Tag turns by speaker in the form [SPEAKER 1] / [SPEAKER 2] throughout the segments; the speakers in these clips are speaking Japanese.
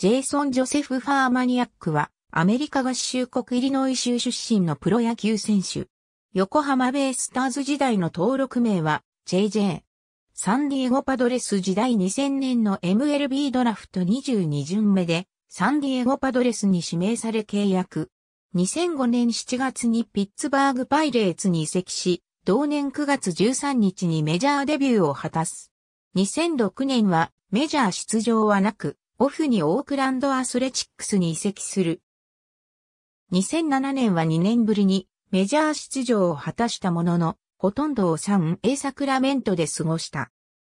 [SPEAKER 1] ジェイソン・ジョセフ・ファーマニアックは、アメリカ合衆国イリノイ州出身のプロ野球選手。横浜ベイスターズ時代の登録名は、JJ。サンディエゴパドレス時代2000年の MLB ドラフト22巡目で、サンディエゴパドレスに指名され契約。2005年7月にピッツバーグパイレーツに移籍し、同年9月13日にメジャーデビューを果たす。2006年はメジャー出場はなく、オフにオークランドアスレチックスに移籍する。2007年は2年ぶりにメジャー出場を果たしたものの、ほとんどを 3A サクラメントで過ごした。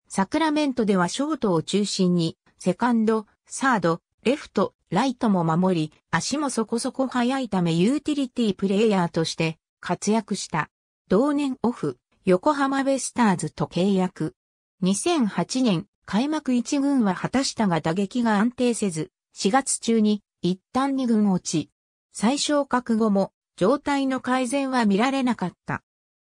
[SPEAKER 1] サクラメントではショートを中心に、セカンド、サード、レフト、ライトも守り、足もそこそこ速いためユーティリティプレイヤーとして活躍した。同年オフ、横浜ベスターズと契約。2008年、開幕1軍は果たしたが打撃が安定せず、4月中に一旦2軍落ち、最小覚悟も状態の改善は見られなかった。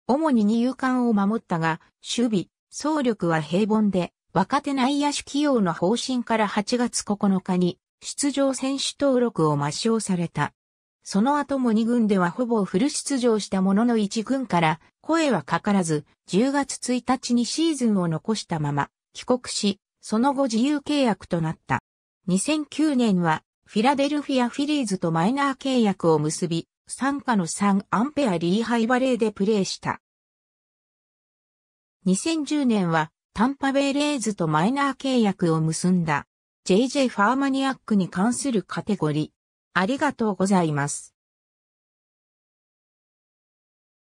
[SPEAKER 1] 主に二遊間を守ったが、守備、総力は平凡で、若手内野手起用の方針から8月9日に出場選手登録を抹消された。その後も2軍ではほぼフル出場したものの1軍から声はかからず、10月1日にシーズンを残したまま、帰国し、その後自由契約となった。2009年は、フィラデルフィア・フィリーズとマイナー契約を結び、参加の3アンペアリーハイバレーでプレーした。2010年は、タンパベイレイズとマイナー契約を結んだ。JJ ファーマニアックに関するカテゴリー。ありがとうございます。